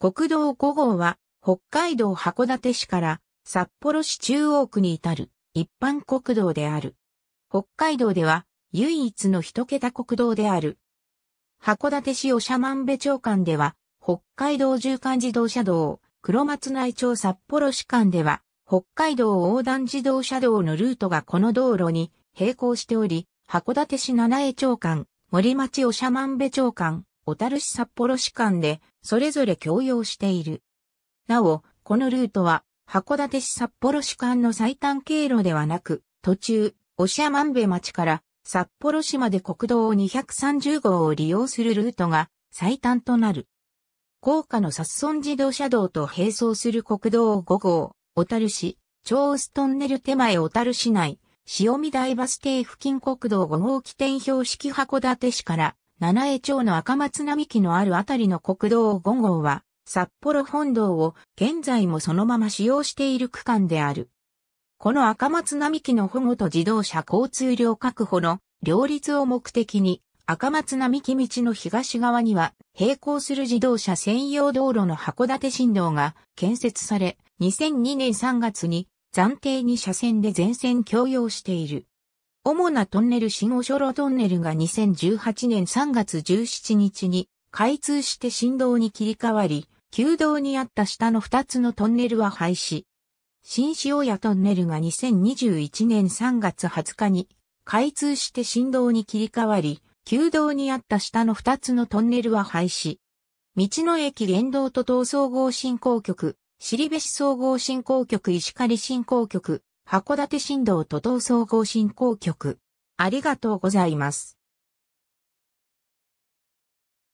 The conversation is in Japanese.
国道5号は、北海道函館市から札幌市中央区に至る一般国道である。北海道では唯一の一桁国道である。函館市おしゃまんべ町間では、北海道縦貫自動車道、黒松内町札幌市間では、北海道横断自動車道のルートがこの道路に並行しており、函館市七重町間、森町おしゃまんべ町間、小樽市札幌市間で、それぞれ共用している。なお、このルートは、函館市札幌市間の最短経路ではなく、途中、長万部町から札幌市まで国道230号を利用するルートが最短となる。高架の札村自動車道と並走する国道5号、小樽市、超ストンネル手前小樽市内、潮見台バス停付近国道5号起点標識函館市から七重町の赤松並木のあるあたりの国道5号は、札幌本道を現在もそのまま使用している区間である。この赤松並木の保護と自動車交通量確保の両立を目的に、赤松並木道の東側には、並行する自動車専用道路の函館新道が建設され、2002年3月に暫定に車線で全線共用している。主なトンネル新オショトンネルが2018年3月17日に開通して振動に切り替わり、旧道にあった下の2つのトンネルは廃止。新塩谷トンネルが2021年3月20日に開通して振動に切り替わり、旧道にあった下の2つのトンネルは廃止。道の駅原動都東総合振興局、尻部市総合振興局石狩振興局、函館新道都道総合振興局。ありがとうございます。